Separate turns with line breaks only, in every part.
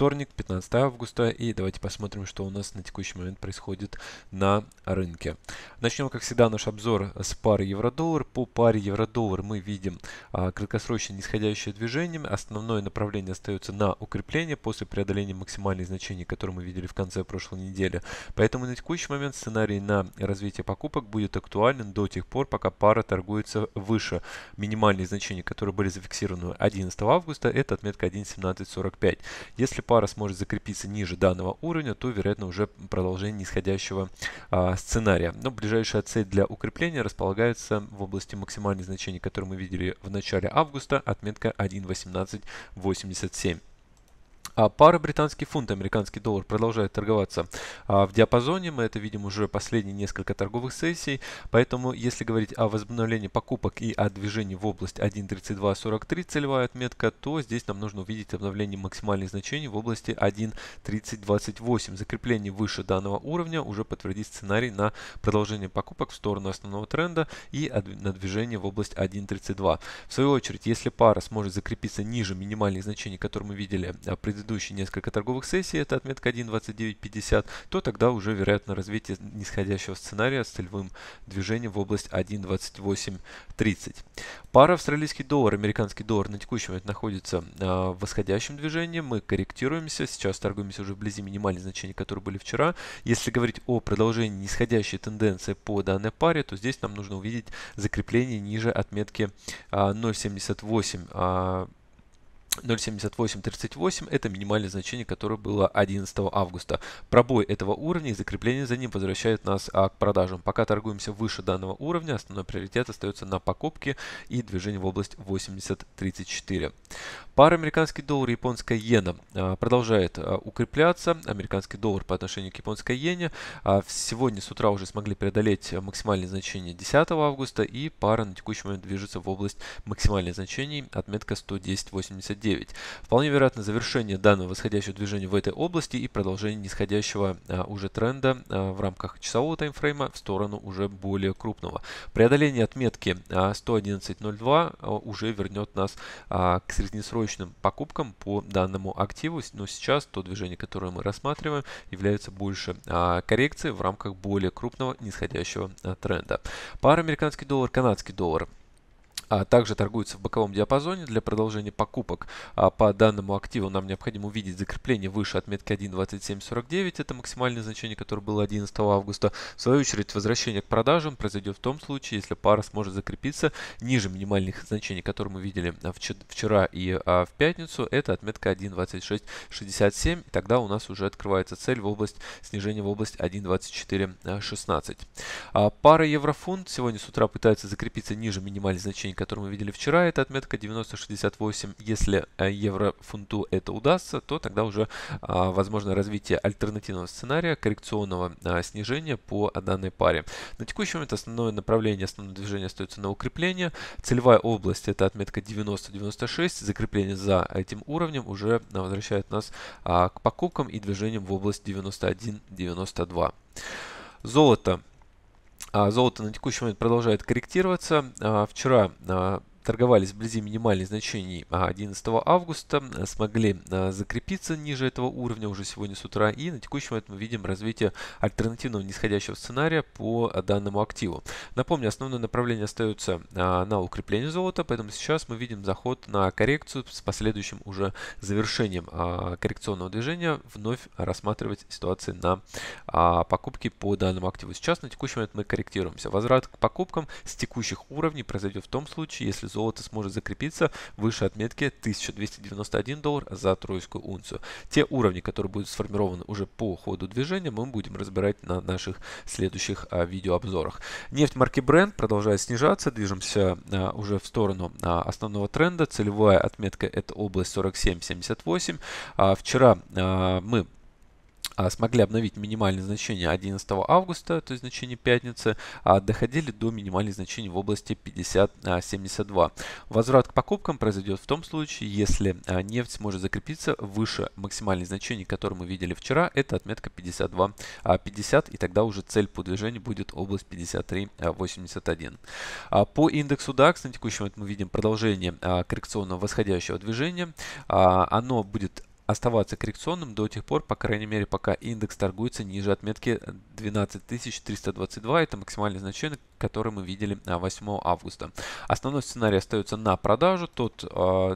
вторник, 15 августа. И давайте посмотрим, что у нас на текущий момент происходит на рынке. Начнем, как всегда, наш обзор с пары евро-доллар. По паре евро-доллар мы видим а, краткосрочное нисходящее движение. Основное направление остается на укрепление после преодоления максимальных значений, которые мы видели в конце прошлой недели. Поэтому на текущий момент сценарий на развитие покупок будет актуален до тех пор, пока пара торгуется выше. Минимальные значения, которые были зафиксированы 11 августа, это отметка 1.1745. Если пара сможет закрепиться ниже данного уровня, то вероятно уже продолжение нисходящего а, сценария. Но ближайшая цель для укрепления располагается в области максимальных значений, которые мы видели в начале августа, отметка 1.1887. А пары британский фунт, американский доллар продолжают торговаться а, в диапазоне. Мы это видим уже последние несколько торговых сессий. Поэтому, если говорить о возобновлении покупок и о движении в область 1.3243, целевая отметка, то здесь нам нужно увидеть обновление максимальных значений в области 1.3028. Закрепление выше данного уровня уже подтвердит сценарий на продолжение покупок в сторону основного тренда и на движение в область 1.32. В свою очередь, если пара сможет закрепиться ниже минимальных значений, которые мы видели а, предыдущих предыдущие несколько торговых сессий, это отметка 1.2950, то тогда уже вероятно развитие нисходящего сценария с целевым движением в область 1.2830. Пара австралийский доллар, американский доллар на текущий момент находится а, в восходящем движении, мы корректируемся, сейчас торгуемся уже вблизи минимальных значений, которые были вчера. Если говорить о продолжении нисходящей тенденции по данной паре, то здесь нам нужно увидеть закрепление ниже отметки 0.78 а, 0.7838 это минимальное значение, которое было 11 августа. Пробой этого уровня и закрепление за ним возвращает нас а, к продажам. Пока торгуемся выше данного уровня, основной приоритет остается на покупке и движение в область 80.34. Пара американский доллар и японская иена а, продолжает а, укрепляться. Американский доллар по отношению к японской иене а, сегодня с утра уже смогли преодолеть максимальное значение 10 августа и пара на текущий момент движется в область максимальных значений, отметка 110.89. 9. Вполне вероятно завершение данного восходящего движения в этой области и продолжение нисходящего а, уже тренда а, в рамках часового таймфрейма в сторону уже более крупного. Преодоление отметки а, 111.02 а, уже вернет нас а, к среднесрочным покупкам по данному активу, но сейчас то движение, которое мы рассматриваем, является больше а, коррекцией в рамках более крупного нисходящего а, тренда. Пара американский доллар, канадский доллар а также торгуется в боковом диапазоне. Для продолжения покупок а по данному активу нам необходимо увидеть закрепление выше отметки 1.2749. Это максимальное значение, которое было 11 августа. В свою очередь, возвращение к продажам произойдет в том случае, если пара сможет закрепиться ниже минимальных значений, которые мы видели а, вчера и а, в пятницу. Это отметка 1.2667. и Тогда у нас уже открывается цель в область снижения в область 1.2416. А, пара еврофунт сегодня с утра пытается закрепиться ниже минимальных значений, которую мы видели вчера, это отметка 90.68. Если э, еврофунту это удастся, то тогда уже а, возможно развитие альтернативного сценария коррекционного а, снижения по данной паре. На текущий момент основное направление, основное движение остается на укрепление. Целевая область это отметка 90 Закрепление за этим уровнем уже а, возвращает нас к покупкам и движениям в область 9192. Золото а, золото на текущий момент продолжает корректироваться. А, вчера а, торговались вблизи минимальных значений 11 а, августа, э, смогли э, закрепиться ниже этого уровня уже сегодня с утра и на текущий момент мы видим развитие альтернативного нисходящего сценария по э, данному активу. Напомню, основное направление остается на укрепление золота, поэтому сейчас мы видим заход на коррекцию с последующим уже завершением коррекционного движения, вновь рассматривать ситуации на а, покупки по данному активу. Сейчас на текущий момент мы корректируемся. Возврат к покупкам с текущих уровней произойдет в том случае, если золото сможет закрепиться выше отметки 1291 доллар за тройскую унцию. Те уровни, которые будут сформированы уже по ходу движения, мы будем разбирать на наших следующих а, видеообзорах. Нефть марки Brent продолжает снижаться, движемся а, уже в сторону а, основного тренда. Целевая отметка это область 47.78. А, вчера а, мы а, смогли обновить минимальные значения 11 августа, то есть значение пятницы, а доходили до минимальных значений в области 50-72. А, Возврат к покупкам произойдет в том случае, если нефть сможет закрепиться выше максимальных значений, которые мы видели вчера, это отметка 52-50, и тогда уже цель по движению будет область 53-81. По индексу DAX на текущий момент мы видим продолжение коррекционного восходящего движения. Оно будет оставаться коррекционным до тех пор, по крайней мере, пока индекс торгуется ниже отметки 12322, это максимальное значение, которое мы видели 8 а, августа. Основной сценарий остается на продажу, тот, э,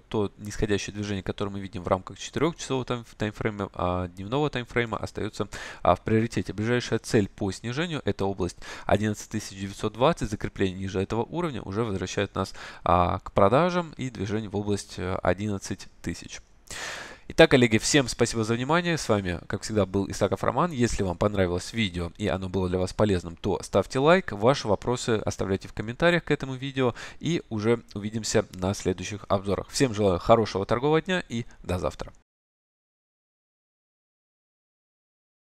то нисходящее движение, которое мы видим в рамках 4-часового тайм, таймфрейма, э, дневного таймфрейма, остается э, в приоритете. Ближайшая цель по снижению – это область 11920, закрепление ниже этого уровня уже возвращает нас э, к продажам и движение в область 11 тысяч. Итак, коллеги, всем спасибо за внимание. С вами, как всегда, был Исаков Роман. Если вам понравилось видео и оно было для вас полезным, то ставьте лайк. Ваши вопросы оставляйте в комментариях к этому видео. И уже увидимся на следующих обзорах. Всем желаю хорошего торгового дня и до завтра.